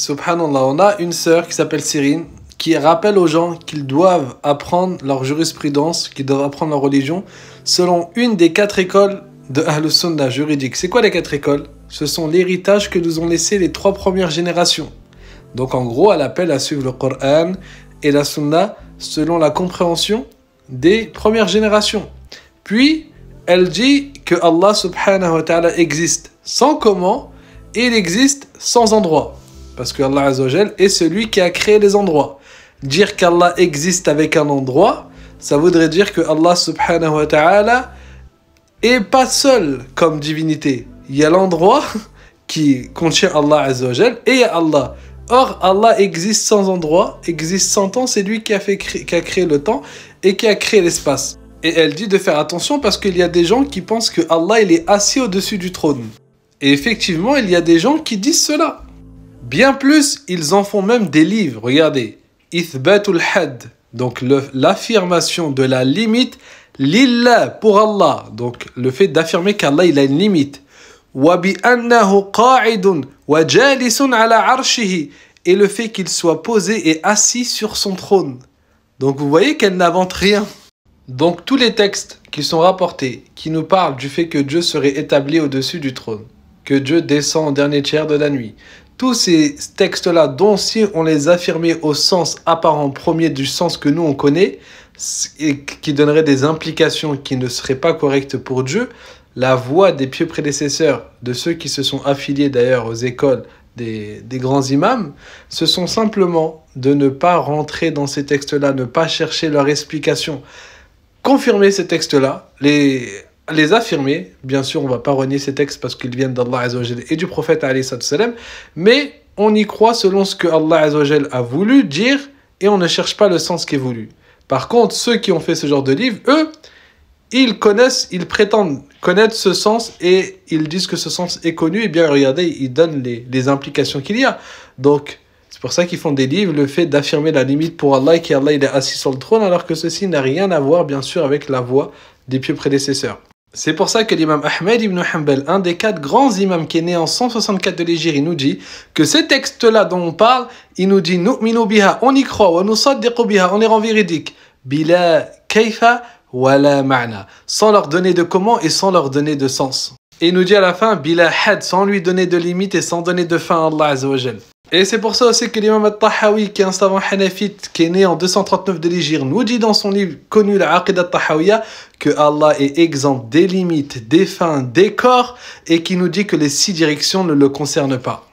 Subhanallah, on a une sœur qui s'appelle Cyrine qui rappelle aux gens qu'ils doivent apprendre leur jurisprudence, qu'ils doivent apprendre leur religion selon une des quatre écoles de al sunna juridique. C'est quoi les quatre écoles Ce sont l'héritage que nous ont laissé les trois premières générations. Donc en gros, elle appelle à suivre le Coran et la Sunna selon la compréhension des premières générations. Puis, elle dit que Allah subhanahu wa ta'ala existe sans comment et il existe sans endroit. Parce que Allah est celui qui a créé les endroits. Dire qu'Allah existe avec un endroit, ça voudrait dire que Allah subhanahu wa ta'ala est pas seul comme divinité. Il y a l'endroit qui contient Allah Azzawajal et Allah. Or, Allah existe sans endroit, existe sans temps, c'est lui qui a, fait, qui a créé le temps et qui a créé l'espace. Et elle dit de faire attention parce qu'il y a des gens qui pensent que Allah il est assis au-dessus du trône. Et effectivement, il y a des gens qui disent cela. Bien plus, ils en font même des livres. Regardez. Ithbatul had. Donc l'affirmation de la limite. Lillah pour Allah. Donc le fait d'affirmer qu'Allah il a une limite. Et le fait qu'il soit posé et assis sur son trône. Donc vous voyez qu'elle n'invente rien. Donc tous les textes qui sont rapportés, qui nous parlent du fait que Dieu serait établi au-dessus du trône, que Dieu descend en dernier tiers de la nuit, tous ces textes-là, dont si on les affirmait au sens apparent premier du sens que nous on connaît, et qui donnerait des implications qui ne seraient pas correctes pour Dieu, la voix des pieux prédécesseurs, de ceux qui se sont affiliés d'ailleurs aux écoles des, des, grands imams, ce sont simplement de ne pas rentrer dans ces textes-là, ne pas chercher leur explication. Confirmer ces textes-là, les les affirmer. Bien sûr, on ne va pas renier ces textes parce qu'ils viennent d'Allah et du prophète, mais on y croit selon ce que Allah a voulu dire et on ne cherche pas le sens qui est voulu. Par contre, ceux qui ont fait ce genre de livre, eux, ils connaissent, ils prétendent connaître ce sens et ils disent que ce sens est connu. Et eh bien, regardez, ils donnent les, implications qu'il y a. Donc, c'est pour ça qu'ils font des livres, le fait d'affirmer la limite pour Allah et qu'Allah est assis sur le trône, alors que ceci n'a rien à voir, bien sûr, avec la voix des pieux prédécesseurs. C'est pour ça que l'imam Ahmed ibn Hanbal, un des quatre grands imams qui est né en 164 de l'Égypte, nous dit que ce texte-là dont on parle, il nous dit nous biha, on y croit, nous biha, on est en véridique. Bila kaifa wala ma'na. Sans leur donner de comment et sans leur donner de sens. Et il nous dit à la fin, Bila had, sans lui donner de limites et sans donner de fin à Allah Azzawajal. Et c'est pour ça aussi que l'imam al-Tahawi, qui est un savant hanafite, qui est né en 239 de l'Igir, nous dit dans son livre connu, la que Allah est exempt des limites, des fins, des corps, et qui nous dit que les six directions ne le concernent pas.